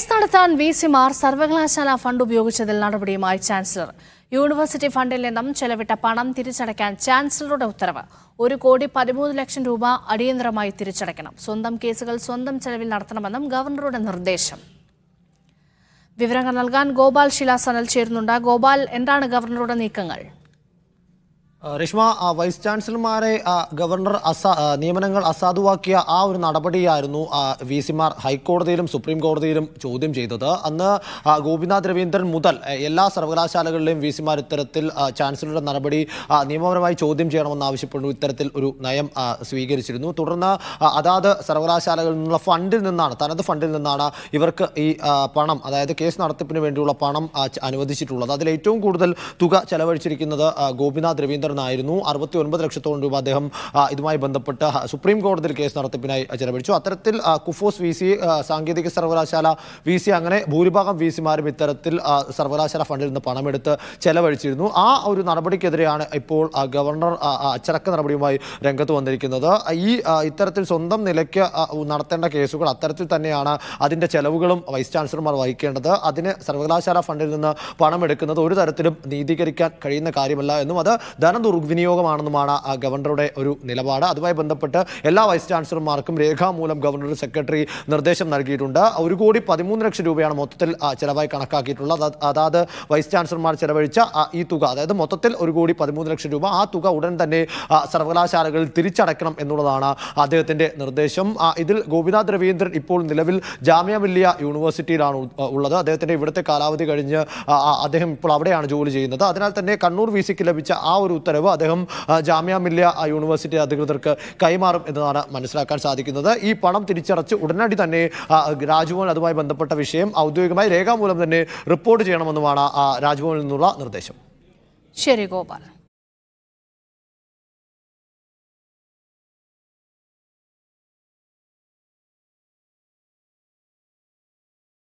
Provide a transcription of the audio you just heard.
case നടത്താൻ V Mar സർവകലാശാല fund ഉപയോഗിച്ചതിൽ നടപടിയുമായി ചാൻസലർ യൂണിവേഴ്സിറ്റി ഫണ്ടിൽ നിന്നും ചെലവിട്ട പണം തിരിച്ചടയ്ക്കാൻ ചാൻസലറുടെ ഉത്തരവ് ഒരു കോടി പതിമൂന്ന് ലക്ഷം രൂപ അടിയന്തരമായി തിരിച്ചടയ്ക്കണം സ്വന്തം കേസുകൾ സ്വന്തം ചെലവിൽ നടത്തണമെന്നും ഗവർണറുടെ നിർദ്ദേശം വിവരങ്ങൾ നൽകാൻ ഗോപാൽ ശിലാസനൽ ചേരുന്നുണ്ട് ഗോപാൽ എന്താണ് ഗവർണറുടെ നീക്കങ്ങൾ രശ്മ വൈസ് ചാൻസലർമാരെ ഗവർണർ അസ നിയമനങ്ങൾ അസാധുവാക്കിയ ആ ഒരു നടപടിയായിരുന്നു വി സിമാർ ഹൈക്കോടതിയിലും സുപ്രീം കോടതിയിലും ചോദ്യം ചെയ്തത് അന്ന് ഗോപിനാഥ് രവീന്ദ്രൻ മുതൽ എല്ലാ സർവകലാശാലകളിലെയും വി സിമാർ ഇത്തരത്തിൽ ചാൻസലറുടെ നടപടി നിയമപരമായി ചോദ്യം ചെയ്യണമെന്ന് ആവശ്യപ്പെട്ടു ഇത്തരത്തിൽ ഒരു നയം സ്വീകരിച്ചിരുന്നു തുടർന്ന് അതാത് സർവകലാശാലകളിൽ നിന്നുള്ള ഫണ്ടിൽ നിന്നാണ് തനത് ഫണ്ടിൽ നിന്നാണ് ഇവർക്ക് ഈ പണം അതായത് കേസ് നടത്തിപ്പിന് വേണ്ടിയുള്ള പണം അനുവദിച്ചിട്ടുള്ളത് അതിൽ ഏറ്റവും കൂടുതൽ തുക ചെലവഴിച്ചിരിക്കുന്നത് ഗോപിനാഥ് രവീന്ദ്രൻ ചേർന്നായിരുന്നു അറുപത്തി ഒൻപത് ലക്ഷത്തോളം രൂപ അദ്ദേഹം ഇതുമായി ബന്ധപ്പെട്ട് സുപ്രീം കോടതിയിൽ കേസ് നടത്തിപ്പിനായി ചെലവഴിച്ചു അത്തരത്തിൽ കുഫോസ് വി സി സാങ്കേതിക സർവകലാശാല വി സി അങ്ങനെ ഭൂരിഭാഗം വി സിമാരും ഇത്തരത്തിൽ സർവകലാശാല ഫണ്ടിൽ നിന്ന് പണമെടുത്ത് ചെലവഴിച്ചിരുന്നു ആ ഒരു നടപടിക്കെതിരെയാണ് ഇപ്പോൾ ഗവർണർ അച്ചടക്ക നടപടിയുമായി രംഗത്ത് വന്നിരിക്കുന്നത് ഈ ഇത്തരത്തിൽ സ്വന്തം നിലയ്ക്ക് നടത്തേണ്ട കേസുകൾ അത്തരത്തിൽ തന്നെയാണ് അതിൻ്റെ ചെലവുകളും വൈസ് ചാൻസലർമാർ വഹിക്കേണ്ടത് അതിന് സർവകലാശാല ഫണ്ടിൽ നിന്ന് പണമെടുക്കുന്നത് ഒരു തരത്തിലും നീതീകരിക്കാൻ കഴിയുന്ന കാര്യമല്ല എന്നും അത് ധന ദുർവിനിയോഗമാണെന്നുമാണ് ഗവർണറുടെ ഒരു നിലപാട് അതുമായി ബന്ധപ്പെട്ട് എല്ലാ വൈസ് ചാൻസലർമാർക്കും രേഖാമൂലം ഗവർണർ സെക്രട്ടറി നിർദ്ദേശം നൽകിയിട്ടുണ്ട് ഒരു കോടി പതിമൂന്ന് ലക്ഷം രൂപയാണ് മൊത്തത്തിൽ ചിലവായി കണക്കാക്കിയിട്ടുള്ളത് അതായത് വൈസ് ചാൻസലർമാർ ചിലവഴിച്ച ഈ തുക അതായത് മൊത്തത്തിൽ ഒരു കോടി പതിമൂന്ന് ലക്ഷം രൂപ ആ തുക ഉടൻ തന്നെ സർവകലാശാലകളിൽ തിരിച്ചടക്കണം എന്നുള്ളതാണ് അദ്ദേഹത്തിൻ്റെ നിർദ്ദേശം ഇതിൽ ഗോപിനാഥ് രവീന്ദ്രൻ ഇപ്പോൾ നിലവിൽ ജാമ്യ മില്ലിയ യൂണിവേഴ്സിറ്റിയിലാണ് ഉള്ളത് അദ്ദേഹത്തിൻ്റെ ഇവിടുത്തെ കാലാവധി കഴിഞ്ഞ് അദ്ദേഹം ഇപ്പോൾ അവിടെയാണ് ജോലി ചെയ്യുന്നത് അതിനാൽ തന്നെ കണ്ണൂർ വി ലഭിച്ച ആ ഒരു ഉത്തരവ് ഉത്തരവ് അദ്ദേഹം ജാമ്യ മില്ല യൂണിവേഴ്സിറ്റി അധികൃതർക്ക് കൈമാറും എന്നതാണ് മനസ്സിലാക്കാൻ സാധിക്കുന്നത് ഈ പണം തിരിച്ചടച്ച് ഉടനടി തന്നെ രാജ്ഭവൻ അതുമായി ബന്ധപ്പെട്ട വിഷയം ഔദ്യോഗികമായി രേഖാമൂലം തന്നെ റിപ്പോർട്ട് ചെയ്യണമെന്നുമാണ് രാജ്ഭവനിൽ നിന്നുള്ള നിർദ്ദേശം ശരി ഗോപാൽ